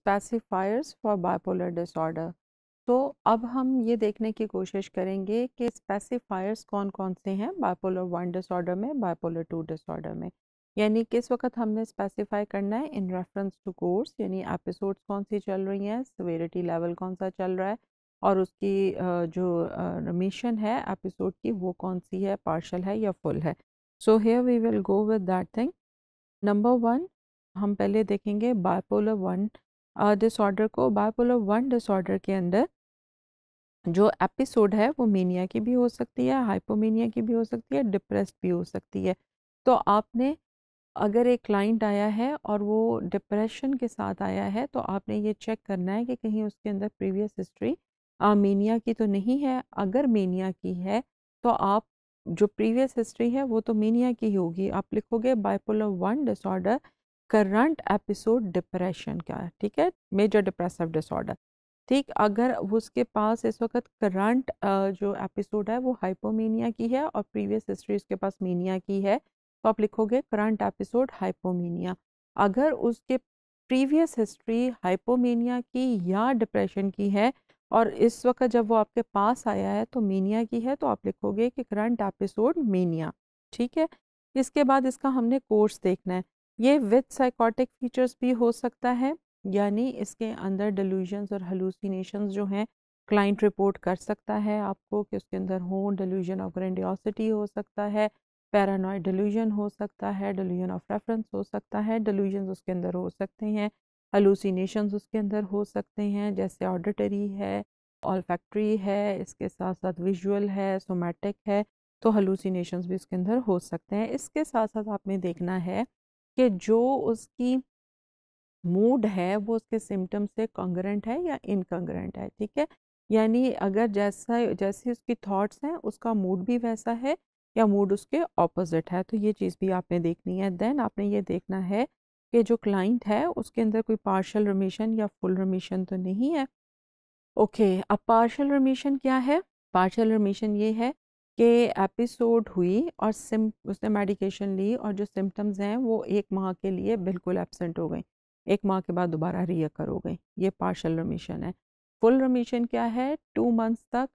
Specifiers for bipolar disorder तो अब हम ये देखने की कोशिश करेंगे कि स्पेसिफायर्स कौन कौन से हैं बाइपोलर वन डिसऑर्डर में बाइपोलर टू डिसऑर्डर में यानी किस वक्त हमने स्पेसिफाई करना है इन रेफरेंस टू कोर्स यानी एपिसोड्स कौन सी चल रही हैं सवेरिटी लेवल कौन सा चल रहा है और उसकी जो रिमिशन है एपिसोड की वो कौन सी है पार्शल है या फुल है so here we will go with that thing number one हम पहले देखेंगे बायपोलर वन डिसऑर्डर को बायपोलर वन डिसऑर्डर के अंदर जो एपिसोड है वो मीनिया की भी हो सकती है हाइपोमीनिया की भी हो सकती है डिप्रेस भी हो सकती है तो आपने अगर एक क्लाइंट आया है और वो डिप्रेशन के साथ आया है तो आपने ये चेक करना है कि कहीं उसके अंदर प्रीवियस हिस्ट्री मीनिया की तो नहीं है अगर मीनिया की है तो आप जो प्रीवियस हिस्ट्री है वो तो मीनिया की होगी आप लिखोगे bipolar one disorder current episode depression का है ठीक है मेजर डिप्रेसिव डिसऑर्डर ठीक अगर उसके पास इस वक्त करंट जो एपिसोड है वो हाइपोमीनिया की है और प्रीवियस हिस्ट्री उसके पास मीनिया की है तो आप लिखोगे करंट एपिसोड हाइपोमीनिया अगर उसके प्रीवियस हिस्ट्री हाइपोमीनिया की या डिप्रेशन की है और इस वक्त जब वो आपके पास आया है तो मीनिया की है तो आप लिखोगे कि करंट एपिसोड मीनिया ठीक है इसके बाद इसका हमने कोर्स देखना है ये विद साइकोटिक फीचर्स भी हो सकता है यानी इसके अंदर डिलूजन्स और हलूसिनेशंस जो हैं क्लाइंट रिपोर्ट कर सकता है आपको कि उसके अंदर हो डिलूजन ऑफ ग्रेंडियोसिटी हो सकता है पैरानॉइड डिलूजन हो सकता है डिलूजन ऑफ रेफरेंस हो सकता है डिलूजन उसके अंदर हो सकते हैं हलूसिनेशंस उसके अंदर हो सकते हैं जैसे ऑडिटरी है ऑल फैक्ट्री है इसके साथ साथ विजुअल है सोमेटिक है तो हलूसिनेशंस भी उसके अंदर हो सकते हैं इसके साथ साथ आपने देखना है कि जो उसकी मूड है वो उसके सिम्टम से कॉन्ग्रेंट है या इनकॉन्ग्रेंट है ठीक है यानी अगर जैसा जैसी उसकी थॉट्स हैं उसका मूड भी वैसा है या मूड उसके ऑपोजिट है तो ये चीज़ भी आपने देखनी है देन आपने ये देखना है कि जो क्लाइंट है उसके अंदर कोई पार्शल रिमीशन या फुल रिमीशन तो नहीं है ओके okay, अब पार्शल रिमीशन क्या है पार्शल रिमीशन ये है के एपिसोड हुई और सिम उसने मेडिकेशन ली और जो सिम्टम्स हैं वो एक माह के लिए बिल्कुल एबसेंट हो गई एक माह के बाद दोबारा रीअकर हो गई ये पार्शल रमीशन है फुल रमीशन क्या है टू मंथ्स तक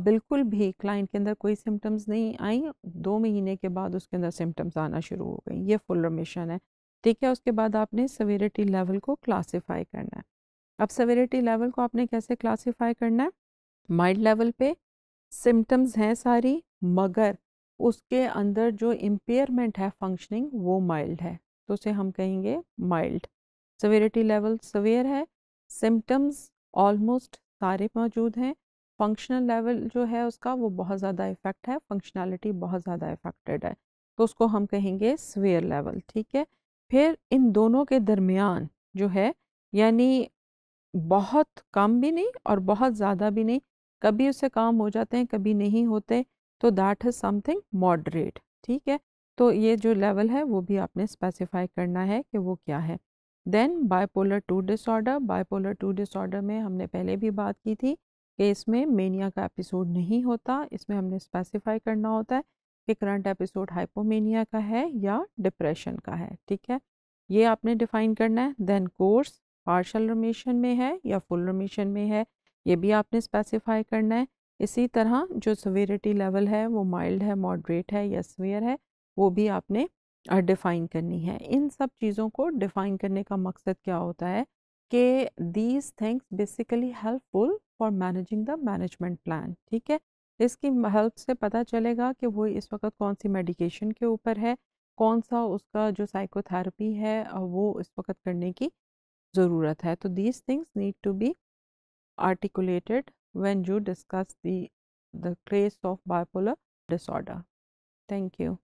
बिल्कुल भी क्लाइंट के अंदर कोई सिम्टम्स नहीं आई दो महीने के बाद उसके अंदर सिम्टम्स आना शुरू हो गई ये फुल रमीशन है ठीक है उसके बाद आपने सवेरिटी लेवल को क्लासीफाई करना है अब सवेरिटी लेवल को आपने कैसे क्लासीफाई करना है माइल्ड लेवल पे सिम्टम्स हैं सारी मगर उसके अंदर जो इम्पेयरमेंट है फंक्शनिंग वो माइल्ड है तो उसे हम कहेंगे माइल्ड सवेरिटी लेवल सवेयर है सिम्टम्स ऑलमोस्ट सारे मौजूद हैं फंक्शनल लेवल जो है उसका वो बहुत ज़्यादा इफेक्ट है फंक्शनैलिटी बहुत ज़्यादा इफेक्टेड है तो उसको हम कहेंगे सवेयर लेवल ठीक है फिर इन दोनों के दरमियान जो है यानी बहुत कम भी नहीं और बहुत ज़्यादा भी नहीं कभी उससे काम हो जाते हैं कभी नहीं होते तो दैट इज़ समथिंग मॉडरेट ठीक है तो ये जो लेवल है वो भी आपने स्पेसिफाई करना है कि वो क्या है then bipolar two disorder bipolar two disorder में हमने पहले भी बात की थी कि इसमें मेनिया का एपिसोड नहीं होता इसमें हमने स्पेसिफाई करना होता है कि करंट एपिसोड हाइपोमेनिया का है या डिप्रेशन का है ठीक है ये आपने डिफाइन करना है देन कोर्स पार्शल रिमेशन में है या फुल रोमेशन में है ये भी आपने स्पेसिफाई करना है इसी तरह जो सवेरिटी लेवल है वो माइल्ड है मॉडरेट है या सवेयर है वो भी आपने डिफ़ाइन करनी है इन सब चीज़ों को डिफ़ाइन करने का मकसद क्या होता है कि these things basically helpful for managing the management plan ठीक है इसकी हेल्प से पता चलेगा कि वो इस वक्त कौन सी मेडिकेशन के ऊपर है कौन सा उसका जो साइकोथेरेपी है वो इस वक्त करने की ज़रूरत है तो these things need to be articulated when you discuss the, the case of bipolar disorder. Thank you.